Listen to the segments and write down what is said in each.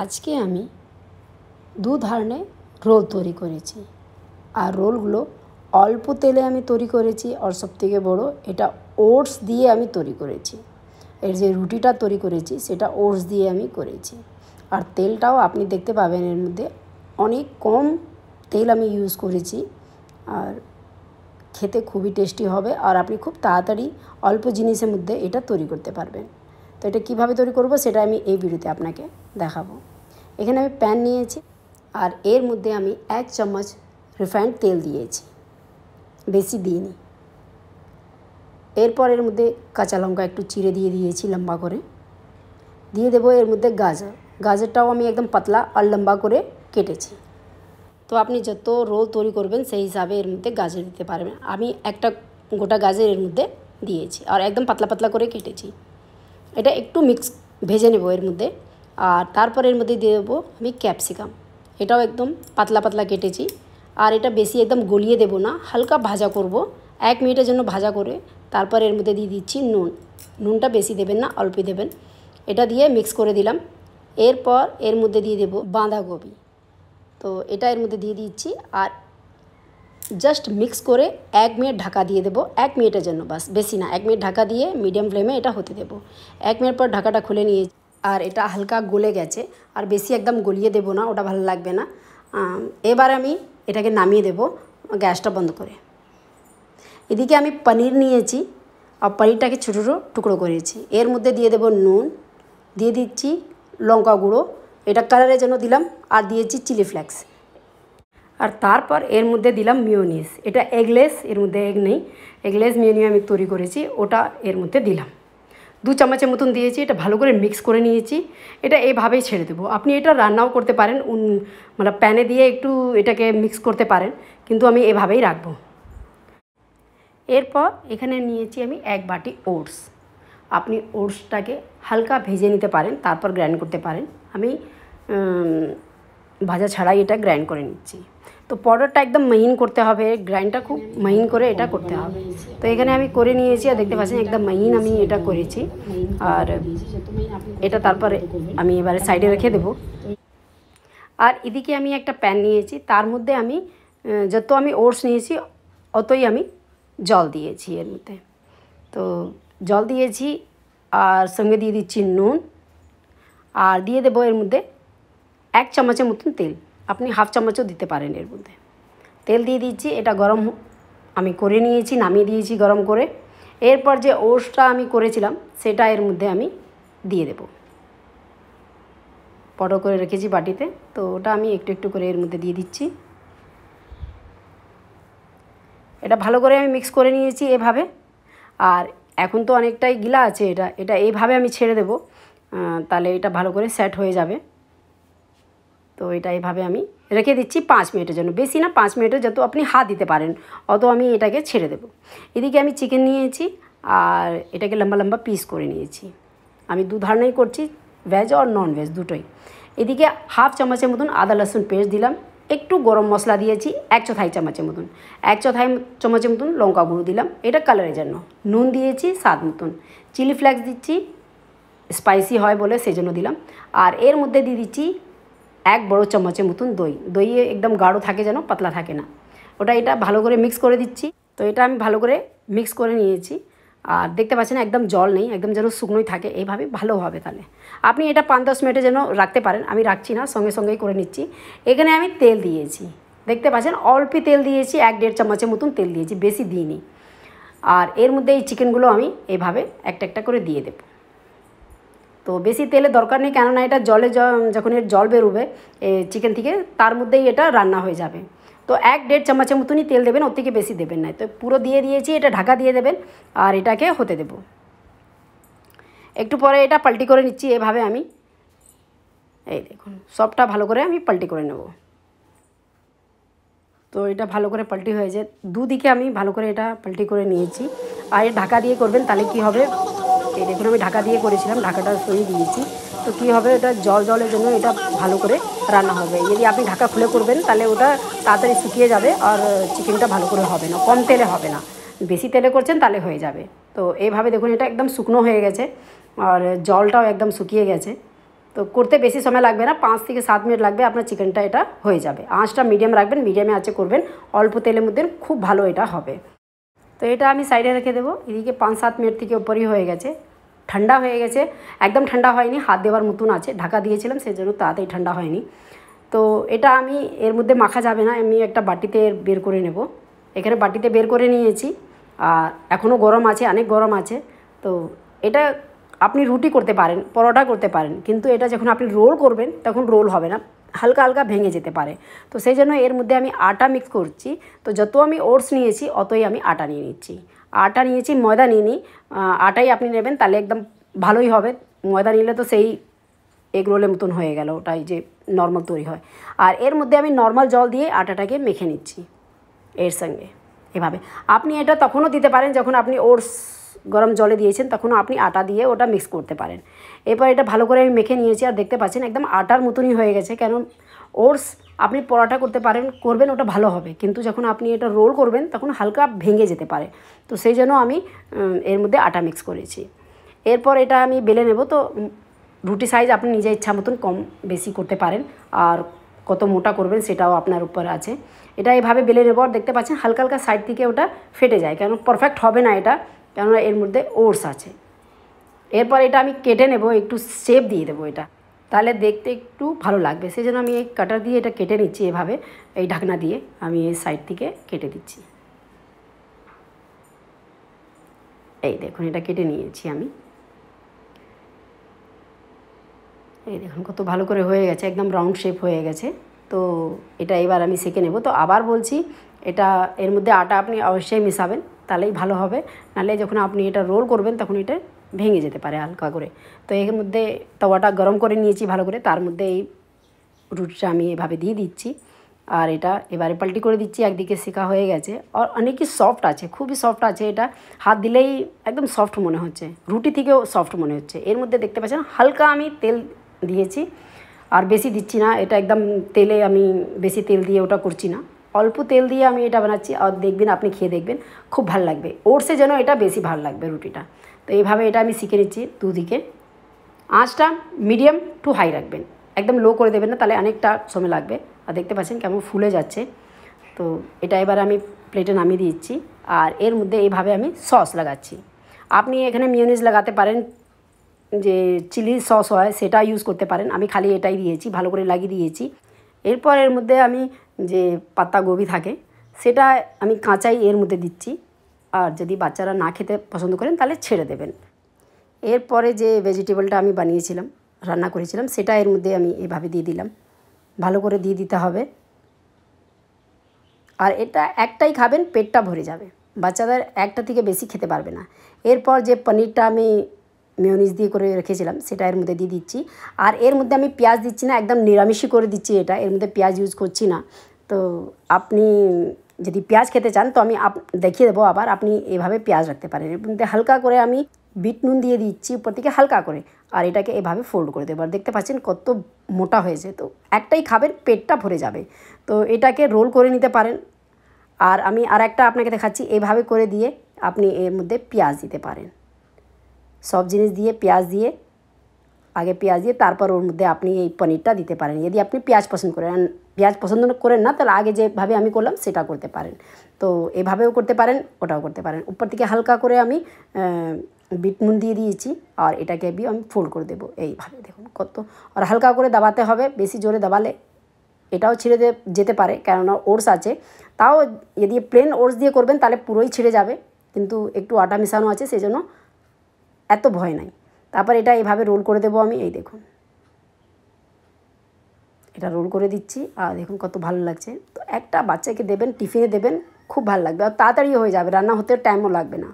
আজকে আমি দু ধরনের রোল তৈরি করেছি আর রোলগুলো অল্প তেলে আমি তৈরি করেছি আর সব থেকে বড়ো এটা ওটস দিয়ে আমি তৈরি করেছি এর যে রুটিটা তৈরি করেছি সেটা ওটস দিয়ে আমি করেছি আর তেলটাও আপনি দেখতে পাবেন এর মধ্যে অনেক কম তেল আমি ইউজ করেছি আর খেতে খুবই টেস্টি হবে আর আপনি খুব তাড়াতাড়ি অল্প জিনিসের মধ্যে এটা তৈরি করতে পারবেন তো এটা কীভাবে তৈরি করব সেটা আমি এই ভিডিওতে আপনাকে দেখাবো এখানে আমি প্যান নিয়েছি আর এর মধ্যে আমি এক চামচ রিফাইন্ড তেল দিয়েছি বেশি দিইনি এরপর এর মধ্যে কাঁচা লঙ্কা একটু চিড়ে দিয়ে দিয়েছি লম্বা করে দিয়ে দেবো এর মধ্যে গাজর গাজরটাও আমি একদম পাতলা আর লম্বা করে কেটেছি তো আপনি যত রোল তৈরি করবেন সেই হিসাবে এর মধ্যে গাজর দিতে পারবেন আমি একটা গোটা গাজর এর মধ্যে দিয়েছি আর একদম পাতলা পাতলা করে কেটেছি এটা একটু মিক্স ভেজে নেব এর মধ্যে আর তারপর এর মধ্যে দিয়ে দেবো আমি ক্যাপসিকাম এটাও একদম পাতলা পাতলা কেটেছি আর এটা বেশি একদম গলিয়ে দেব না হালকা ভাজা করব এক মিনিটের জন্য ভাজা করে তারপর এর মধ্যে দিয়ে দিচ্ছি নুন নুনটা বেশি দেবেন না অল্পই দেবেন এটা দিয়ে মিক্স করে দিলাম এরপর এর মধ্যে দিয়ে দেব বাঁধাকপি তো এটা এর মধ্যে দিয়ে দিচ্ছি আর জাস্ট মিক্স করে এক মিনিট ঢাকা দিয়ে দেবো এক মিনিটের জন্য বাস বেশি না এক মিনিট ঢাকা দিয়ে মিডিয়াম ফ্লেমে এটা হতে দেবো এক মিনিট পর ঢাকাটা খুলে নিয়ে আর এটা হালকা গলে গেছে আর বেশি একদম গলিয়ে দেবো না ওটা ভালো লাগবে না এবার আমি এটাকে নামিয়ে দেব গ্যাসটা বন্ধ করে এদিকে আমি পনির নিয়েছি আর পনিরটাকে ছোটো ছোটো টুকরো করেছি এর মধ্যে দিয়ে দেব নুন দিয়ে দিচ্ছি লঙ্কা গুঁড়ো এটা কালারের জন্য দিলাম আর দিয়েছি চিলি ফ্লেক্স আর তারপর এর মধ্যে দিলাম মিওনিস এটা এগলেস এর মধ্যে এগ নেই এগলেস মিউনি আমি তৈরি করেছি ওটা এর মধ্যে দিলাম দু চামচের মতন দিয়েছি এটা ভালো করে মিক্স করে নিয়েছি এটা এইভাবেই ছেড়ে দেবো আপনি এটা রান্নাও করতে পারেন মানে প্যানে দিয়ে একটু এটাকে মিক্স করতে পারেন কিন্তু আমি এভাবেই রাখবো এরপর এখানে নিয়েছি আমি এক বাটি ওটস আপনি ওটসটাকে হালকা ভেজে নিতে পারেন তারপর গ্রাইন্ড করতে পারেন আমি ভাজা ছাড়াই এটা গ্রাইন্ড করে নিচ্ছি তো পাউডারটা একদম মহিন করতে হবে গ্রাইন্ডটা খুব মহিন করে এটা করতে হবে তো এখানে আমি করে নিয়েছি আর দেখতে পাচ্ছেন একদম মহিন আমি এটা করেছি আর এটা তারপরে আমি এবারে সাইডে রেখে দেব আর এদিকে আমি একটা প্যান নিয়েছি তার মধ্যে আমি যত আমি ওটস নিয়েছি অতই আমি জল দিয়েছি এর মধ্যে তো জল দিয়েছি আর সঙ্গে দিয়ে দিচ্ছি নুন আর দিয়ে দেবো এর মধ্যে এক চামচের মতন তেল আপনি হাফ চামচও দিতে পারেন এর মধ্যে তেল দিয়ে দিচ্ছি এটা গরম আমি করে নিয়েছি নামিয়ে দিয়েছি গরম করে এরপর যে ওটসটা আমি করেছিলাম সেটা এর মধ্যে আমি দিয়ে দেব পটো করে রেখেছি বাটিতে তো ওটা আমি একটু একটু করে এর মধ্যে দিয়ে দিচ্ছি এটা ভালো করে আমি মিক্স করে নিয়েছি এভাবে আর এখন তো অনেকটাই গিলা আছে এটা এটা এইভাবে আমি ছেড়ে দেব তাহলে এটা ভালো করে সেট হয়ে যাবে তো এটা এভাবে আমি রেখে দিচ্ছি পাঁচ মিনিটের জন্য বেশি না পাঁচ মিনিটে যত আপনি হাত দিতে পারেন অত আমি এটাকে ছেড়ে দেব এদিকে আমি চিকেন নিয়েছি আর এটাকে লম্বা লম্বা পিস করে নিয়েছি আমি দু ধারণাই করছি ভেজ আর নন ভেজ দুটোই এদিকে হাফ চামচের মতন আদা রসুন পেস্ট দিলাম একটু গরম মশলা দিয়েছি এক চথাই চামচের মতন এক চথাই চামচের মতন লঙ্কা গুঁড়ো দিলাম এটা কালারের জন্য নুন দিয়েছি স্বাদ মতন চিলি ফ্লেক্স দিচ্ছি স্পাইসি হয় বলে সেজন্য দিলাম আর এর মধ্যে দিয়ে দিচ্ছি এক বড় চামচের মতন দই দই একদম গাঢ় থাকে যেন পাতলা থাকে না ওটা এটা ভালো করে মিক্স করে দিচ্ছি তো এটা আমি ভালো করে মিক্স করে নিয়েছি আর দেখতে পাচ্ছেন একদম জল নেই একদম যেন শুকনোই থাকে এইভাবে ভালো হবে তাহলে আপনি এটা পাঁচ দশ মিনিটে যেন রাখতে পারেন আমি রাখছি না সঙ্গে সঙ্গেই করে নিচ্ছি এখানে আমি তেল দিয়েছি দেখতে পাচ্ছেন অল্পই তেল দিয়েছি এক দেড় চামচের মতন তেল দিয়েছি বেশি দিইনি আর এর মধ্যে এই চিকেনগুলো আমি এভাবে একটা একটা করে দিয়ে দেবো তো বেশি তেলে দরকার নেই কেননা এটা জলে যখন এর জল বেরোবে চিকেন থেকে তার মধ্যেই এটা রান্না হয়ে যাবে তো এক দেড় চামচের মতনই তেল দেবেন ওর থেকে বেশি দেবেন না তো পুরো দিয়ে দিয়েছি এটা ঢাকা দিয়ে দেবেন আর এটাকে হতে দেব একটু পরে এটা পাল্টি করে নিচ্ছি এভাবে আমি এই দেখুন সবটা ভালো করে আমি পাল্টি করে নেব তো এটা ভালো করে পাল্টি হয়ে যায় দুদিকে আমি ভালো করে এটা পাল্টি করে নিয়েছি আর ঢাকা দিয়ে করবেন তাহলে কি হবে এই দেখুন আমি ঢাকা দিয়ে করেছিলাম ঢাকাটা সরিয়ে দিয়েছি তো কী হবে ওটা জল জলের জন্য এটা ভালো করে রান্না হবে যদি আপনি ঢাকা খুলে করবেন তাহলে ওটা তাড়াতাড়ি শুকিয়ে যাবে আর চিকেনটা ভালো করে হবে না কম তেলে হবে না বেশি তেলে করছেন তাহলে হয়ে যাবে তো এইভাবে দেখুন এটা একদম শুকনো হয়ে গেছে আর জলটাও একদম শুকিয়ে গেছে তো করতে বেশি সময় লাগবে না পাঁচ থেকে সাত মিনিট লাগবে আপনার চিকেনটা এটা হয়ে যাবে আঁচটা মিডিয়াম রাখবেন মিডিয়ামে আছে করবেন অল্প তেলের মধ্যে খুব ভালো এটা হবে তো এটা আমি সাইডে রেখে দেবো এদিকে পাঁচ সাত মিনিট থেকে ওপরই হয়ে গেছে ঠান্ডা হয়ে গেছে একদম ঠান্ডা হয়নি হাত দেওয়ার মতন আছে ঢাকা দিয়েছিলাম সেই জন্য তাড়াতাড়ি ঠান্ডা হয়নি তো এটা আমি এর মধ্যে মাখা যাবে না আমি একটা বাটিতে বের করে নেব এখানে বাটিতে বের করে নিয়েছি আর এখনও গরম আছে অনেক গরম আছে তো এটা আপনি রুটি করতে পারেন পরোটা করতে পারেন কিন্তু এটা যখন আপনি রোল করবেন তখন রোল হবে না হালকা হালকা ভেঙে যেতে পারে তো সেই জন্য এর মধ্যে আমি আটা মিক্স করছি তো যত আমি ওটস নিয়েছি অতই আমি আটা নিয়ে নিচ্ছি আটা নিয়েছি ময়দা নিয়ে নিই আটাই আপনি নেবেন তাহলে একদম ভালোই হবে ময়দা নিলে তো সেই এগ রোলের মতন হয়ে গেল ওটাই যে নর্মাল তৈরি হয় আর এর মধ্যে আমি নর্মাল জল দিয়ে আটাটাকে মেখে নিচ্ছি এর সঙ্গে এভাবে আপনি এটা তখনও দিতে পারেন যখন আপনি ওটস গরম জলে দিয়েছেন তখনও আপনি আটা দিয়ে ওটা মিক্স করতে পারেন এরপর এটা ভালো করে আমি মেখে নিয়েছি আর দেখতে পাচ্ছেন একদম আটার মতনই হয়ে গেছে কেন ওটস আপনি পরোটা করতে পারেন করবেন ওটা ভালো হবে কিন্তু যখন আপনি এটা রোল করবেন তখন হালকা ভেঙে যেতে পারে তো সেই জন্য আমি এর মধ্যে আটা মিক্স করেছি এরপর এটা আমি বেলে নেব তো রুটি সাইজ আপনি নিজের ইচ্ছা মতন কম বেশি করতে পারেন আর কত মোটা করবেন সেটাও আপনার উপর আছে এটা এভাবে বেলে নেব আর দেখতে পাচ্ছেন হালকা হালকা সাইড থেকে ওটা ফেটে যায় কেন পারফেক্ট হবে না এটা কেননা এর মধ্যে ওটস আছে এরপর এটা আমি কেটে নেব একটু শেপ দিয়ে দেবো এটা তাহলে দেখতে একটু ভালো লাগবে সেই জন্য আমি এই কাটার দিয়ে এটা কেটে নিচ্ছি এভাবে এই ঢাকনা দিয়ে আমি এই সাইড থেকে কেটে দিচ্ছি এই দেখুন এটা কেটে নিয়েছি আমি এই দেখুন কত ভালো করে হয়ে গেছে একদম রাউন্ড শেপ হয়ে গেছে তো এটা এবার আমি সেঁকে নেব তো আবার বলছি এটা এর মধ্যে আটা আপনি অবশ্যই মিশাবেন তাহলেই ভালো হবে নাহলে যখন আপনি এটা রোল করবেন তখন এটা ভেঙে যেতে পারে হালকা করে তো এর মধ্যে তাওয়াটা গরম করে নিয়েছি ভালো করে তার মধ্যে এই রুটিটা আমি এভাবে দিয়ে দিচ্ছি আর এটা এবারে পাল্টি করে দিচ্ছি একদিকে শেখা হয়ে গেছে আর অনেকই সফট আছে খুবই সফট আছে এটা হাত দিলেই একদম সফট মনে হচ্ছে রুটি থেকেও সফট মনে হচ্ছে এর মধ্যে দেখতে পাচ্ছেন হালকা আমি তেল দিয়েছি আর বেশি দিচ্ছি না এটা একদম তেলে আমি বেশি তেল দিয়ে ওটা করছি না অল্প তেল দিয়ে আমি এটা বানাচ্ছি আর দেখবেন আপনি খেয়ে দেখবেন খুব ভাল লাগবে ওটসে যেন এটা বেশি ভাল লাগবে রুটিটা তো এইভাবে এটা আমি শিখে নিচ্ছি দুদিকে আঁচটা মিডিয়াম টু হাই রাখবেন একদম লো করে দেবেন না তাহলে অনেকটা সময় লাগবে আর দেখতে পাচ্ছেন কেমন ফুলে যাচ্ছে তো এটা এবার আমি প্লেটে নামিয়ে দিচ্ছি আর এর মধ্যে এইভাবে আমি সস লাগাচ্ছি আপনি এখানে মিউনিস লাগাতে পারেন যে চিলি সস হয় সেটা ইউজ করতে পারেন আমি খালি এটাই দিয়েছি ভালো করে লাগিয়ে দিয়েছি এরপর এর মধ্যে আমি যে পাতা গোবি থাকে সেটা আমি কাঁচাই এর মধ্যে দিচ্ছি আর যদি বাচ্চারা না খেতে পছন্দ করেন তাহলে ছেড়ে দেবেন এরপরে যে ভেজিটেবলটা আমি বানিয়েছিলাম রান্না করেছিলাম সেটা এর মধ্যে আমি এভাবে দিয়ে দিলাম ভালো করে দিয়ে দিতে হবে আর এটা একটাই খাবেন পেটটা ভরে যাবে বাচ্চাদের একটা থেকে বেশি খেতে পারবে না এরপর যে পনিরটা আমি মেয়নিজ দিয়ে করে রেখেছিলাম সেটা এর মধ্যে দিয়ে দিচ্ছি আর এর মধ্যে আমি পেঁয়াজ দিচ্ছি না একদম নিরামিষই করে দিচ্ছি এটা এর মধ্যে পেঁয়াজ ইউজ করছি না তো আপনি যদি পেঁয়াজ খেতে চান তো আমি আপ দেখিয়ে দেবো আবার আপনি এভাবে পেঁয়াজ রাখতে পারেন মধ্যে হালকা করে আমি বিট নুন দিয়ে দিচ্ছি উপর থেকে হালকা করে আর এটাকে এভাবে ফোল্ড করে দেবো আর দেখতে পাচ্ছেন কত মোটা হয়েছে তো একটাই খাবেন পেটটা ভরে যাবে তো এটাকে রোল করে নিতে পারেন আর আমি আর একটা আপনাকে দেখাচ্ছি এভাবে করে দিয়ে আপনি এর মধ্যে পেঁয়াজ দিতে পারেন সব জিনিস দিয়ে পেঁয়াজ দিয়ে আগে পেঁয়াজ দিয়ে তারপর ওর মধ্যে আপনি এই পনিরটা দিতে পারেন যদি আপনি পেঁয়াজ পছন্দ করেন পেঁয়াজ পছন্দ করেন না তাহলে আগে যেভাবে আমি করলাম সেটা করতে পারেন তো এভাবেও করতে পারেন ওটাও করতে পারেন উপর থেকে হালকা করে আমি বিট নুন দিয়ে দিয়েছি আর এটাকে বিয়ে আমি ফোল্ড করে দেবো এইভাবে দেখুন কত আর হালকা করে দাবাতে হবে বেশি জোরে দাবালে এটাও ছিঁড়ে দে যেতে পারে কেননা ওটস আছে তাও যদি প্লেন ওটস দিয়ে করবেন তাহলে পুরোই ছিঁড়ে যাবে কিন্তু একটু আটা মেশানো আছে সেজন্য এত ভয় নাই তারপর এটা এভাবে রোল করে দেবো আমি এই দেখুন এটা রোল করে দিচ্ছি আর দেখুন কত ভালো লাগছে তো একটা বাচ্চাকে দেবেন টিফিনে দেবেন খুব ভালো লাগবে আর তাড়াতাড়ি হয়ে যাবে রান্না হতে টাইমও লাগবে না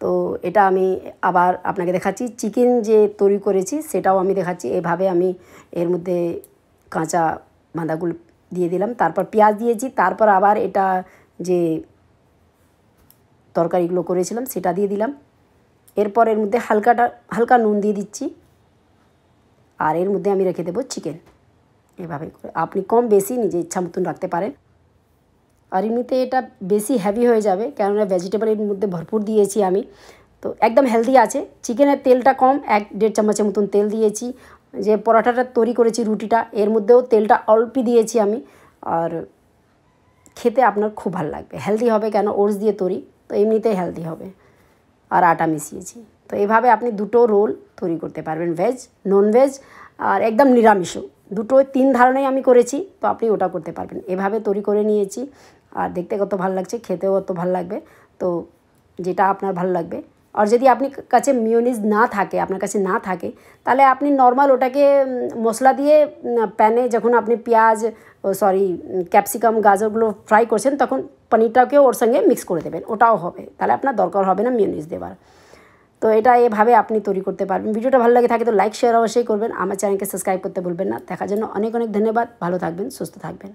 তো এটা আমি আবার আপনাকে দেখাচ্ছি চিকেন যে তৈরি করেছি সেটাও আমি দেখাচ্ছি এভাবে আমি এর মধ্যে কাঁচা বাঁধাগুলো দিয়ে দিলাম তারপর পেঁয়াজ দিয়েছি তারপর আবার এটা যে তরকারিগুলো করেছিলাম সেটা দিয়ে দিলাম এরপর এর মধ্যে হালকাটা হালকা নুন দিয়ে দিচ্ছি আর এর মধ্যে আমি রেখে দেবো চিকেন এভাবে করে আপনি কম বেশি নিজে ইচ্ছা মতন রাখতে পারেন আর এমনিতে এটা বেশি হ্যাভি হয়ে যাবে কেননা ভেজিটেবল এর মধ্যে ভরপুর দিয়েছি আমি তো একদম হেলদি আছে চিকেনের তেলটা কম এক দেড় চামচের মতন তেল দিয়েছি যে পরোটাটা তৈরি করেছি রুটিটা এর মধ্যেও তেলটা অল্পই দিয়েছি আমি আর খেতে আপনার খুব ভালো লাগবে হেলদি হবে কেন ওটস দিয়ে তৈরি তো এমনিতেই হেলদি হবে আর আটা মিশিয়েছি তো এভাবে আপনি দুটো রোল তৈরি করতে পারবেন ভেজ ভেজ আর একদম নিরামিষ দুটো তিন ধারণাই আমি করেছি তো আপনি ওটা করতে পারবেন এভাবে তৈরি করে নিয়েছি আর দেখতে কত ভালো লাগছে খেতেও অত ভালো লাগবে তো যেটা আপনার ভালো লাগবে আর যদি আপনি কাছে মিওনিজ না থাকে আপনার কাছে না থাকে তাহলে আপনি নর্মাল ওটাকে মশলা দিয়ে প্যানে যখন আপনি পেঁয়াজ সরি ক্যাপসিকাম গাজরগুলো ফ্রাই করছেন তখন পনিরটাকেও ওর সঙ্গে মিক্স করে দেবেন ওটাও হবে তাহলে আপনার দরকার হবে না মিওনিজ দেওয়ার তো এটা এভাবে আপনি তৈরি করতে পারবেন ভিডিওটা ভালো লাগে থাকে তো লাইক শেয়ার অবশ্যই করবেন আমার চ্যানেলকে সাবস্ক্রাইব করতে ভুলবেন না দেখার জন্য অনেক অনেক ধন্যবাদ ভালো থাকবেন সুস্থ থাকবেন